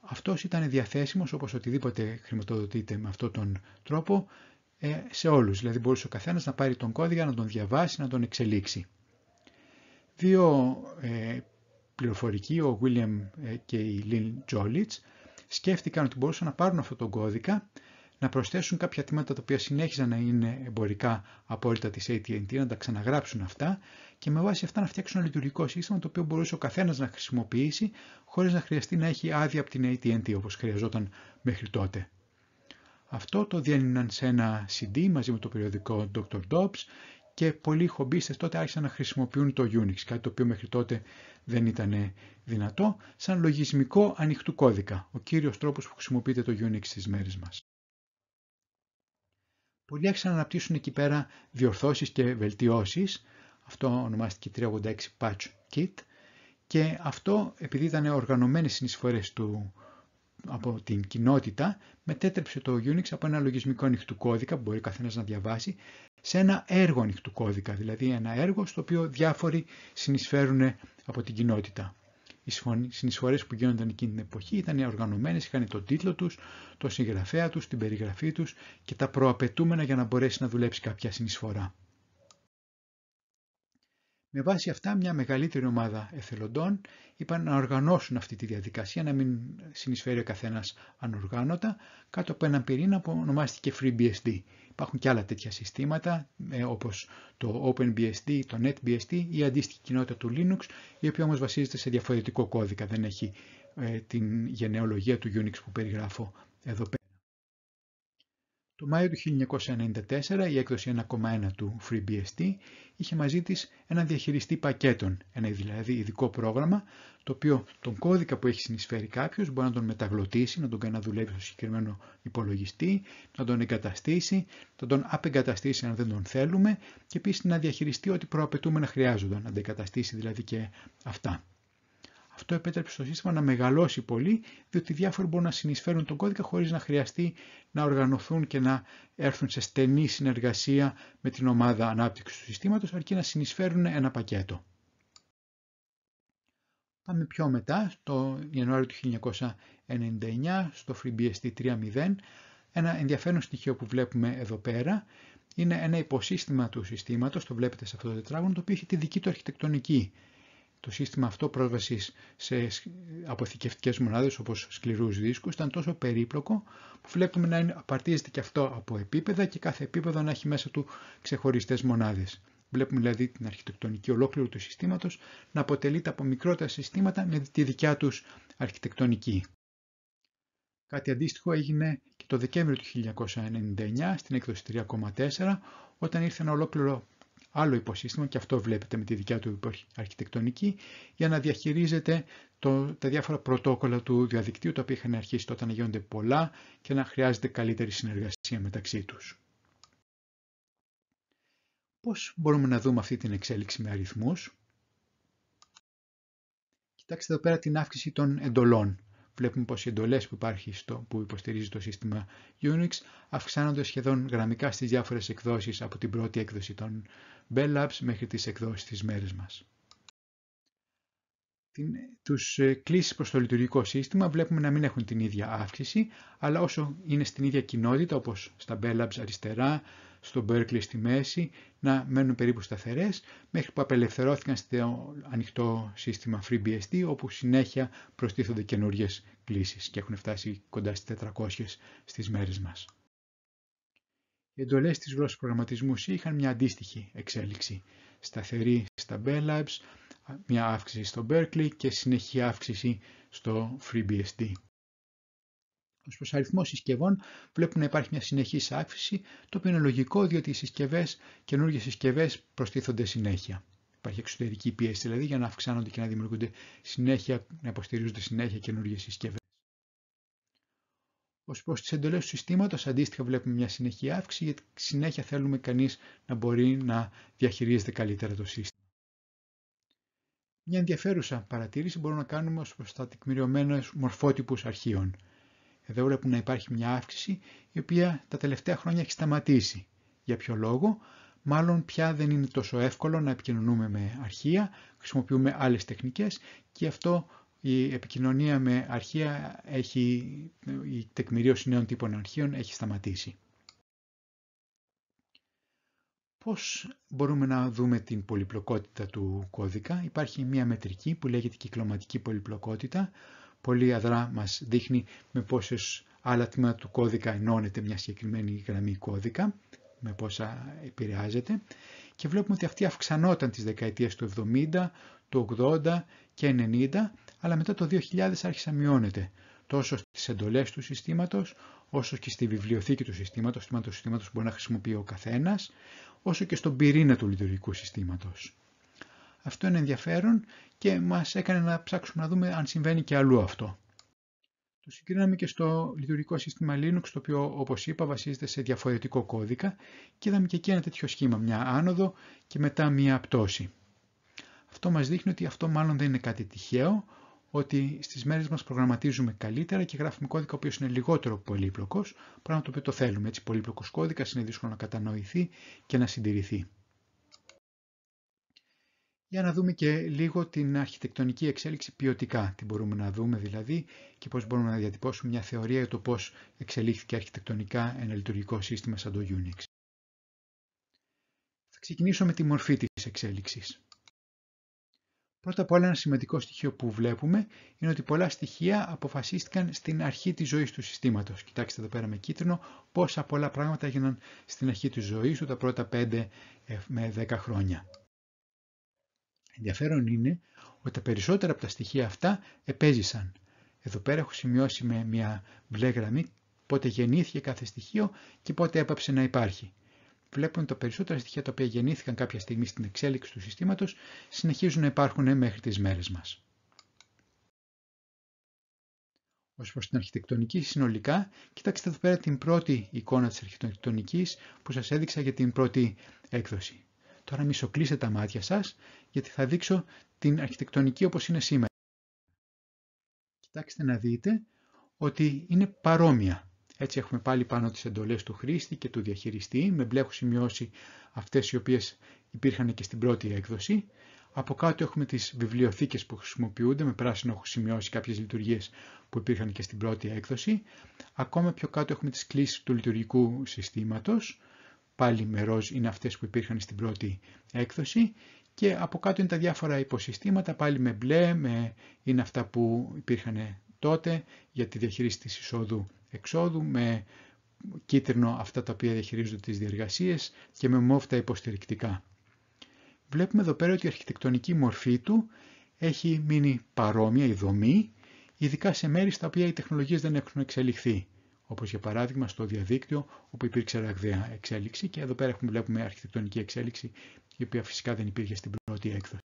αυτό ήταν διαθέσιμος όπως οτιδήποτε χρηματοδοτείται με αυτόν τον τρόπο ε, σε όλους. Δηλαδή μπορούσε ο καθένας να πάρει τον κώδικα, να τον διαβάσει, να τον εξελίξει. Δύο ε, πληροφορικοί, ο William ε, και η Lynn Jolitz, σκέφτηκαν ότι μπορούσαν να πάρουν αυτόν τον κώδικα να προσθέσουν κάποια τμήματα τα οποία συνέχιζαν να είναι εμπορικά απόλυτα της AT&T, να τα ξαναγράψουν αυτά και με βάση αυτά να φτιάξουν ένα λειτουργικό σύστημα το οποίο μπορούσε ο καθένας να χρησιμοποιήσει χωρίς να χρειαστεί να έχει άδεια από την AT&T όπως χρειαζόταν μέχρι τότε. Αυτό το διένυναν σε ένα CD μαζί με το περιοδικό Dr. Dobbs και πολλοί χομπίστες τότε άρχισαν να χρησιμοποιούν το Unix, κάτι το οποίο μέχρι τότε δεν ήταν δυνατό, σαν λογισμικό ανοιχτού κώδικα, ο κύριος τρόπος που χρησιμοποιείται το Unix στις μέρες μας. Πολλοί άρχισαν να αναπτύσσουν εκεί πέρα διορθώσεις και βελτιώσεις. Αυτό ονομάστηκε 386 Patch Kit και αυτό επειδή ήταν οργανωμένες συνεισφορές του, από την κοινότητα μετέτρεψε το Unix από ένα λογισμικό ανοιχτού κώδικα που μπορεί καθένας να διαβάσει σε ένα έργο ανοιχτού κώδικα, δηλαδή ένα έργο στο οποίο διάφοροι συνεισφέρουν από την κοινότητα. Οι συνεισφορές που γίνονταν εκείνη την εποχή ήταν οργανωμένες, είχαν τον τίτλο τους, το συγγραφέα τους, την περιγραφή τους και τα προαπαιτούμενα για να μπορέσει να δουλέψει κάποια συνεισφορά. Με βάση αυτά, μια μεγαλύτερη ομάδα εθελοντών είπαν να οργανώσουν αυτή τη διαδικασία, να μην συνεισφέρει ο καθένας ανοργάνωτα, κάτω από έναν πυρήνα που ονομάστηκε FreeBSD. Υπάρχουν και άλλα τέτοια συστήματα ε, όπως το OpenBSD, το NetBSD ή αντίστοιχη κοινότητα του Linux η οποία όμως βασίζεται σε διαφορετικό κώδικα, δεν έχει ε, την γενεολογία του Unix που περιγράφω εδώ πέρα. Το Μάιο του 1994 η έκδοση 1,1 του FreeBSD είχε μαζί της ένα διαχειριστή πακέτων, ένα δηλαδή ειδικό πρόγραμμα, το οποίο τον κώδικα που έχει συνεισφέρει κάποιος μπορεί να τον μεταγλωτήσει, να τον κάνει να δουλεύει στο συγκεκριμένο υπολογιστή, να τον εγκαταστήσει, να τον απεγκαταστήσει αν δεν τον θέλουμε και επίσης να διαχειριστεί ό,τι προαπαιτούμενα χρειάζονταν, να αντεγκαταστήσει δηλαδή και αυτά. Αυτό επέτρεψε στο σύστημα να μεγαλώσει πολύ, διότι διάφοροι μπορούν να συνεισφέρουν τον κώδικα χωρίς να χρειαστεί να οργανωθούν και να έρθουν σε στενή συνεργασία με την ομάδα ανάπτυξης του συστήματος, αρκεί να συνεισφέρουν ένα πακέτο. Πάμε πιο μετά, το Ιανουάριο του 1999, στο FreeBSD 3.0. Ένα ενδιαφέρον στοιχείο που βλέπουμε εδώ πέρα είναι ένα υποσύστημα του συστήματος, το βλέπετε σε αυτό το τετράγωνο, το οποίο έχει τη δική του αρχιτεκτονική το σύστημα αυτό πρόσβασης σε αποθηκευτικές μονάδες όπως σκληρούς δίσκους ήταν τόσο περίπλοκο που βλέπουμε να απαρτίζεται και αυτό από επίπεδα και κάθε επίπεδο να έχει μέσα του ξεχωριστές μονάδες. Βλέπουμε δηλαδή την αρχιτεκτονική ολόκληρου του συστήματος να αποτελείται από μικρότερα συστήματα με τη δικιά τους αρχιτεκτονική. Κάτι αντίστοιχο έγινε και το Δεκέμβριο του 1999 στην έκδοση 3,4 όταν ήρθε ένα ολόκληρο άλλο υποσύστημα και αυτό βλέπετε με τη δικιά του αρχιτεκτονική για να διαχειρίζεται το, τα διάφορα πρωτόκολλα του διαδικτύου τα οποία είχαν αρχίσει τότε να γίνονται πολλά και να χρειάζεται καλύτερη συνεργασία μεταξύ τους. Πώς μπορούμε να δούμε αυτή την εξέλιξη με αριθμούς. Κοιτάξτε εδώ πέρα την αύξηση των εντολών βλέπουμε πως οι εντολές που, υπάρχει στο, που υποστηρίζει το σύστημα Unix αυξάνονται σχεδόν γραμμικά στις διάφορες εκδόσεις από την πρώτη έκδοση των Bell Labs μέχρι τις εκδόσεις της μέρες μας. Τους ε, κλήσεις προς το λειτουργικό σύστημα βλέπουμε να μην έχουν την ίδια αύξηση, αλλά όσο είναι στην ίδια κοινότητα όπως στα Bell Labs αριστερά, στο Berkeley στη μέση να μένουν περίπου σταθερές μέχρι που απελευθερώθηκαν στο ανοιχτό σύστημα FreeBSD όπου συνέχεια προστίθονται καινούριε κλήσεις και έχουν φτάσει κοντά στις 400 στις μέρες μας. Οι εντολές της γλώσσας προγραμματισμού είχαν μια αντίστοιχη εξέλιξη. Σταθερή στα Bell Labs, μια αύξηση στο Berkeley και συνεχή αύξηση στο FreeBSD ως προς αριθμό συσκευών βλέπουμε να υπάρχει μια συνεχής αύξηση, το οποίο είναι λογικό διότι οι συσκευές, καινούργιες συσκευές προστίθονται συνέχεια. Υπάρχει εξωτερική πίεση δηλαδή για να αυξάνονται και να δημιουργούνται συνέχεια, να υποστηρίζονται συνέχεια καινούργιες συσκευές. Ως προς τις εντολές του συστήματος, αντίστοιχα βλέπουμε μια συνεχή αύξηση, γιατί συνέχεια θέλουμε κανείς να μπορεί να διαχειρίζεται καλύτερα το σύστημα. Μια ενδιαφέρουσα παρατήρηση μπορούμε να κάνουμε ως προς τα τεκμηριωμένα μορφότυπους αρχείων. Εδώ βλέπουμε να υπάρχει μια αύξηση η οποία τα τελευταία χρόνια έχει σταματήσει. Για ποιο λόγο, μάλλον πια δεν είναι τόσο εύκολο να επικοινωνούμε με αρχεία, χρησιμοποιούμε άλλες τεχνικές και αυτό η επικοινωνία με αρχεία έχει, η τεκμηρίωση νέων τύπων αρχείων έχει σταματήσει. Πώς μπορούμε να δούμε την πολυπλοκότητα του κώδικα. Υπάρχει μια μετρική που λέγεται κυκλωματική πολυπλοκότητα, πολύ αδρά μας δείχνει με πόσες άλλα τμήματα του κώδικα ενώνεται μια συγκεκριμένη γραμμή κώδικα, με πόσα επηρεάζεται. Και βλέπουμε ότι αυτή αυξανόταν τις δεκαετίες του 70, του 80 και 90, αλλά μετά το 2000 άρχισε να μειώνεται τόσο στις εντολές του συστήματος, όσο και στη βιβλιοθήκη του συστήματος, το συστήματος που μπορεί να χρησιμοποιεί ο καθένας, όσο και στον πυρήνα του λειτουργικού συστήματος. Αυτό είναι ενδιαφέρον και μας έκανε να ψάξουμε να δούμε αν συμβαίνει και αλλού αυτό. Το συγκρίναμε και στο λειτουργικό σύστημα Linux, το οποίο όπως είπα βασίζεται σε διαφορετικό κώδικα και είδαμε και εκεί ένα τέτοιο σχήμα, μια άνοδο και μετά μια πτώση. Αυτό μας δείχνει ότι αυτό μάλλον δεν είναι κάτι τυχαίο, ότι στις μέρες μας προγραμματίζουμε καλύτερα και γράφουμε κώδικα ο οποίος είναι λιγότερο πολύπλοκος, πράγμα το οποίο το θέλουμε. Έτσι, πολύπλοκος κώδικας είναι δύσκολο να κατανοηθεί και να συντηρηθεί για να δούμε και λίγο την αρχιτεκτονική εξέλιξη ποιοτικά. Τι μπορούμε να δούμε δηλαδή και πώς μπορούμε να διατυπώσουμε μια θεωρία για το πώς εξελίχθηκε αρχιτεκτονικά ένα λειτουργικό σύστημα σαν το Unix. Θα ξεκινήσω με τη μορφή της εξέλιξης. Πρώτα απ' όλα ένα σημαντικό στοιχείο που βλέπουμε είναι ότι πολλά στοιχεία αποφασίστηκαν στην αρχή της ζωής του συστήματος. Κοιτάξτε εδώ πέρα με κίτρινο πόσα πολλά πράγματα έγιναν στην αρχή της ζωής του τα πρώτα 5 ε, με 10 χρόνια. Ενδιαφέρον είναι ότι τα περισσότερα από τα στοιχεία αυτά επέζησαν. Εδώ πέρα έχω σημειώσει με μια μπλε γραμμή πότε γεννήθηκε κάθε στοιχείο και πότε έπαψε να υπάρχει. Βλέπουμε ότι τα περισσότερα στοιχεία τα οποία γεννήθηκαν κάποια στιγμή στην εξέλιξη του συστήματος συνεχίζουν να υπάρχουν μέχρι τις μέρες μας. Ως προς την αρχιτεκτονική συνολικά, κοιτάξτε εδώ πέρα την πρώτη εικόνα της αρχιτεκτονικής που σας έδειξα για την πρώτη έκδοση. Τώρα μισοκλείστε τα μάτια σας γιατί θα δείξω την αρχιτεκτονική όπως είναι σήμερα. Κοιτάξτε να δείτε ότι είναι παρόμοια. Έτσι έχουμε πάλι πάνω τις εντολές του χρήστη και του διαχειριστή. Με μπλε έχω σημειώσει αυτές οι οποίες υπήρχαν και στην πρώτη έκδοση. Από κάτω έχουμε τις βιβλιοθήκες που χρησιμοποιούνται, με πράσινο έχω σημειώσει κάποιες λειτουργίες που υπήρχαν και στην πρώτη έκδοση. Ακόμα πιο κάτω έχουμε τις κλήσεις του λειτουργικού συστήματος, πάλι με ροζ είναι αυτές που υπήρχαν στην πρώτη έκδοση και από κάτω είναι τα διάφορα υποσυστήματα, πάλι με μπλε, με... είναι αυτά που υπήρχαν τότε για τη διαχείριση της εισόδου-εξόδου, με κίτρινο αυτά τα οποία διαχειρίζονται τις διεργασίες και με μόφτα υποστηρικτικά. Βλέπουμε εδώ πέρα ότι η αρχιτεκτονική μορφή του έχει μείνει παρόμοια, η δομή, ειδικά σε μέρη στα οποία οι τεχνολογίες δεν έχουν εξελιχθεί. Όπως για παράδειγμα στο διαδίκτυο, όπου υπήρξε ραγδαία εξέλιξη και εδώ πέρα έχουμε, βλέπουμε αρχιτεκτονική εξέλιξη η οποία φυσικά δεν υπήρχε στην πρώτη έκδοση.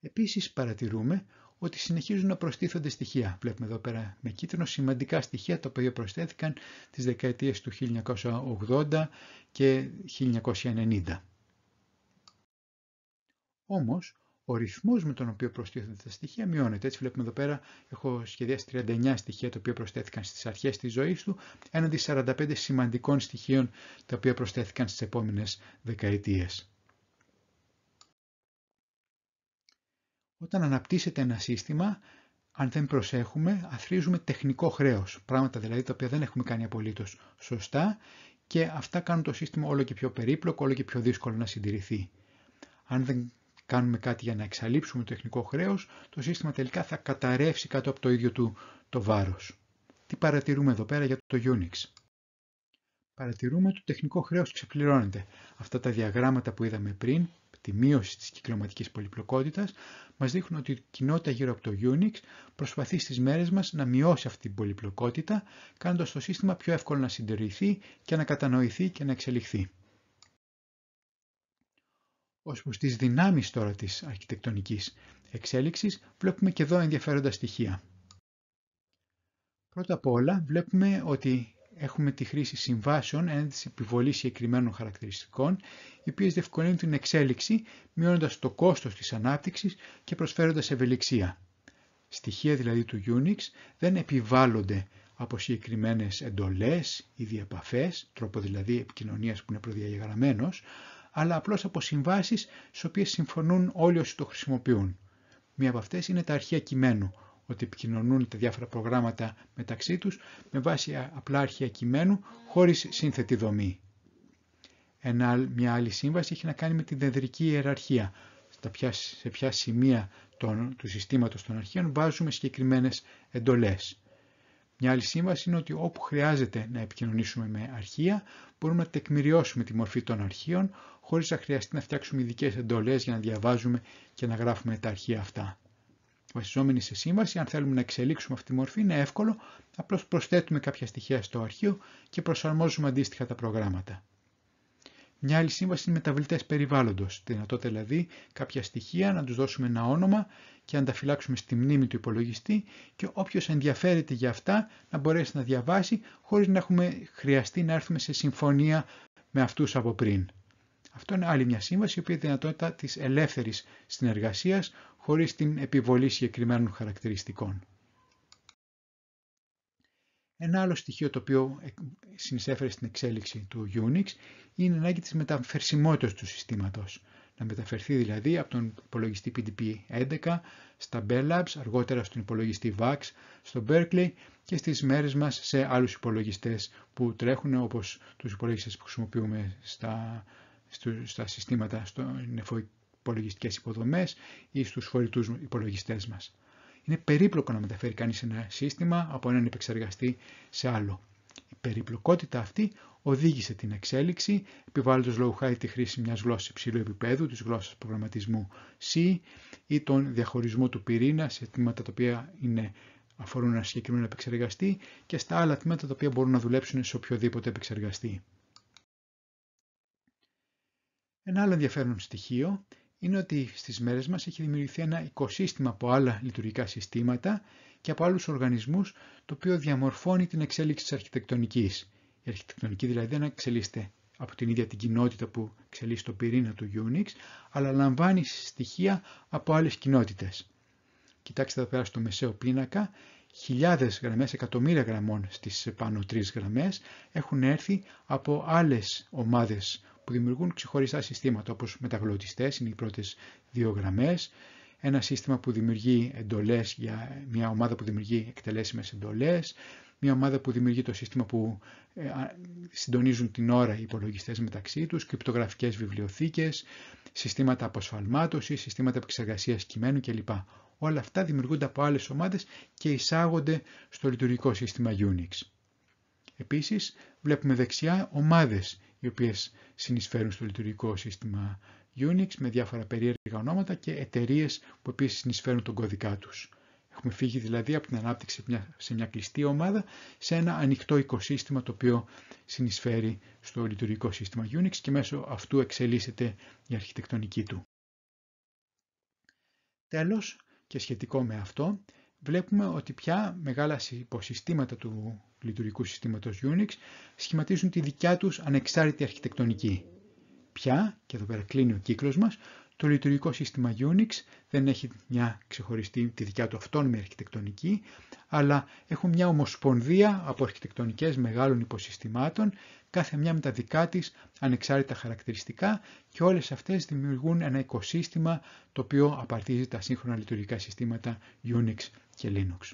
Επίσης παρατηρούμε ότι συνεχίζουν να προστίθονται στοιχεία. Βλέπουμε εδώ πέρα με κίτρινο σημαντικά στοιχεία τα οποία προσθέθηκαν τις δεκαετίες του 1980 και 1990. Όμως, ο ρυθμός με τον οποίο προστίθενται τα στοιχεία μειώνεται. Έτσι βλέπουμε εδώ πέρα, έχω σχεδιάσει 39 στοιχεία τα οποία προσθέθηκαν στις αρχές της ζωής του, έναντι 45 σημαντικών στοιχείων τα οποία προσθέθηκαν στις επόμενες δεκαετίες. Όταν αναπτύσσεται ένα σύστημα, αν δεν προσέχουμε, αθροίζουμε τεχνικό χρέος. πράγματα δηλαδή τα οποία δεν έχουμε κάνει απολύτως σωστά και αυτά κάνουν το σύστημα όλο και πιο περίπλοκο, όλο και πιο δύσκολο να συντηρηθεί. Αν δεν κάνουμε κάτι για να εξαλείψουμε το τεχνικό χρέος, το σύστημα τελικά θα καταρρεύσει κάτω από το ίδιο του το βάρος. Τι παρατηρούμε εδώ πέρα για το Unix. Παρατηρούμε ότι το τεχνικό χρέος ξεπληρώνεται. Αυτά τα διαγράμματα που είδαμε πριν, τη μείωση της κυκλωματικής πολυπλοκότητας, μας δείχνουν ότι η κοινότητα γύρω από το Unix προσπαθεί στις μέρες μας να μειώσει αυτή την πολυπλοκότητα, κάνοντας το σύστημα πιο εύκολο να συντηρηθεί και να κατανοηθεί και να εξελιχθεί. Ως προς τις δυνάμεις τώρα της αρχιτεκτονικής εξέλιξης, βλέπουμε και εδώ ενδιαφέροντα στοιχεία. Πρώτα απ' όλα βλέπουμε ότι έχουμε τη χρήση συμβάσεων έναντι της επιβολής συγκεκριμένων χαρακτηριστικών, οι οποίες διευκολύνουν την εξέλιξη, μειώνοντας το κόστος της ανάπτυξης και προσφέροντας ευελιξία. Στοιχεία δηλαδή του Unix δεν επιβάλλονται από συγκεκριμένες εντολές ή διαπαφές, τρόπο δηλαδή επικοινωνίας που είναι προδιαγεγραμμένος, αλλά απλώς από συμβάσεις στις οποίες συμφωνούν όλοι όσοι το χρησιμοποιούν. Μία από αυτές είναι τα αρχεία κειμένου, ότι επικοινωνούν τα διάφορα προγράμματα μεταξύ τους με βάση απλά αρχεία κειμένου χωρίς σύνθετη δομή. μια άλλη σύμβαση έχει να κάνει με την δεδρική ιεραρχία, στα ποια, σε ποια σημεία του συστήματος των αρχείων βάζουμε συγκεκριμένες εντολές. Μια άλλη σύμβαση είναι ότι όπου χρειάζεται να επικοινωνήσουμε με αρχεία, μπορούμε να τεκμηριώσουμε τη μορφή των αρχείων, χωρίς να χρειαστεί να φτιάξουμε ειδικές εντολές για να διαβάζουμε και να γράφουμε τα αρχεία αυτά. Βασιζόμενοι σε σύμβαση, αν θέλουμε να εξελίξουμε αυτή τη μορφή, είναι εύκολο, απλώς προσθέτουμε κάποια στοιχεία στο αρχείο και προσαρμόζουμε αντίστοιχα τα προγράμματα. Μια άλλη σύμβαση είναι μεταβλητές περιβάλλοντος. δυνατότητα δηλαδή κάποια στοιχεία να τους δώσουμε ένα όνομα και να τα φυλάξουμε στη μνήμη του υπολογιστή και όποιος ενδιαφέρεται για αυτά να μπορέσει να διαβάσει χωρίς να έχουμε χρειαστεί να έρθουμε σε συμφωνία με αυτούς από πριν. Αυτό είναι άλλη μια σύμβαση, η οποία είναι δυνατότητα της ελεύθερης συνεργασίας χωρίς την επιβολή συγκεκριμένων χαρακτηριστικών. Ένα άλλο στοιχείο το οποίο συνεισέφερε στην εξέλιξη του Unix είναι η ανάγκη της μεταφερσιμότητας του συστήματος. Να μεταφερθεί δηλαδή από τον υπολογιστή PDP-11 στα Bell Labs, αργότερα στον υπολογιστή VAX, στο Berkeley και στις μέρες μας σε άλλους υπολογιστές που τρέχουν όπως τους υπολογιστές που χρησιμοποιούμε στα, στα συστήματα, στο νεφοϊπολογιστικές υποδομές ή στους φορητούς υπολογιστές μας. Είναι περίπλοκο να μεταφέρει κανείς ένα σύστημα από έναν επεξεργαστή σε άλλο. Η περιπλοκότητα αυτή οδήγησε την εξέλιξη, επιβάλλοντας λόγου χάρη τη χρήση μιας γλώσσας υψηλού επίπεδου, της γλώσσας προγραμματισμού C ή τον διαχωρισμό του πυρήνα σε τμήματα τα οποία είναι αφορούν ένα συγκεκριμένο επεξεργαστή και στα άλλα τμήματα τα οποία μπορούν να δουλέψουν σε οποιοδήποτε επεξεργαστή. Ένα άλλο ενδιαφέρον στοιχείο είναι ότι στις μέρες μας έχει δημιουργηθεί ένα οικοσύστημα από άλλα λειτουργικά συστήματα και από άλλους οργανισμούς το οποίο διαμορφώνει την εξέλιξη της αρχιτεκτονικής. Η αρχιτεκτονική δηλαδή δεν εξελίσσεται από την ίδια την κοινότητα που εξελίσσει το πυρήνα του Unix, αλλά λαμβάνει στοιχεία από άλλες κοινότητες. Κοιτάξτε εδώ πέρα στο μεσαίο πίνακα, χιλιάδες γραμμές, εκατομμύρια γραμμών στις πάνω τρεις γραμμές έχουν έρθει από άλλες ομάδες που δημιουργούν ξεχωριστά συστήματα όπως μεταγλωτιστές είναι οι πρώτες δύο γραμμές, ένα σύστημα που δημιουργεί εντολές για μια ομάδα που δημιουργεί εκτελέσιμες εντολές, μια ομάδα που δημιουργεί το σύστημα που ε, συντονίζουν την ώρα οι υπολογιστές μεταξύ τους, κρυπτογραφικές βιβλιοθήκες, συστήματα αποσφαλμάτωσης, συστήματα επεξεργασίας κειμένου κλπ. Όλα αυτά δημιουργούνται από άλλες ομάδες και εισάγονται στο λειτουργικό σύστημα Unix. Επίσης, βλέπουμε δεξιά ομάδες οι οποίες συνεισφέρουν στο λειτουργικό σύστημα Unix με διάφορα περίεργα ονόματα και εταιρείες που επίσης συνεισφέρουν τον κώδικά τους. Έχουμε φύγει δηλαδή από την ανάπτυξη σε μια κλειστή ομάδα σε ένα ανοιχτό οικοσύστημα το οποίο συνεισφέρει στο λειτουργικό σύστημα Unix και μέσω αυτού εξελίσσεται η αρχιτεκτονική του. Τέλος, και σχετικό με αυτό, βλέπουμε ότι πια μεγάλα υποσυστήματα του λειτουργικού συστήματος Unix σχηματίζουν τη δικιά τους ανεξάρτητη αρχιτεκτονική. Πια, και εδώ πέρα κλείνει ο κύκλος μας, το λειτουργικό σύστημα Unix δεν έχει μια ξεχωριστή τη δικιά του αυτόνομη αρχιτεκτονική, αλλά έχουν μια ομοσπονδία από αρχιτεκτονικές μεγάλων υποσυστημάτων, κάθε μια με τα δικά της ανεξάρτητα χαρακτηριστικά και όλες αυτές δημιουργούν ένα οικοσύστημα το οποίο απαρτίζει τα σύγχρονα λειτουργικά συστήματα Unix και Linux.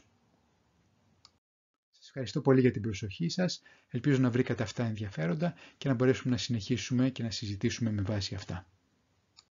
Σας ευχαριστώ πολύ για την προσοχή σας. Ελπίζω να βρήκατε αυτά ενδιαφέροντα και να μπορέσουμε να συνεχίσουμε και να συζητήσουμε με βάση αυτά.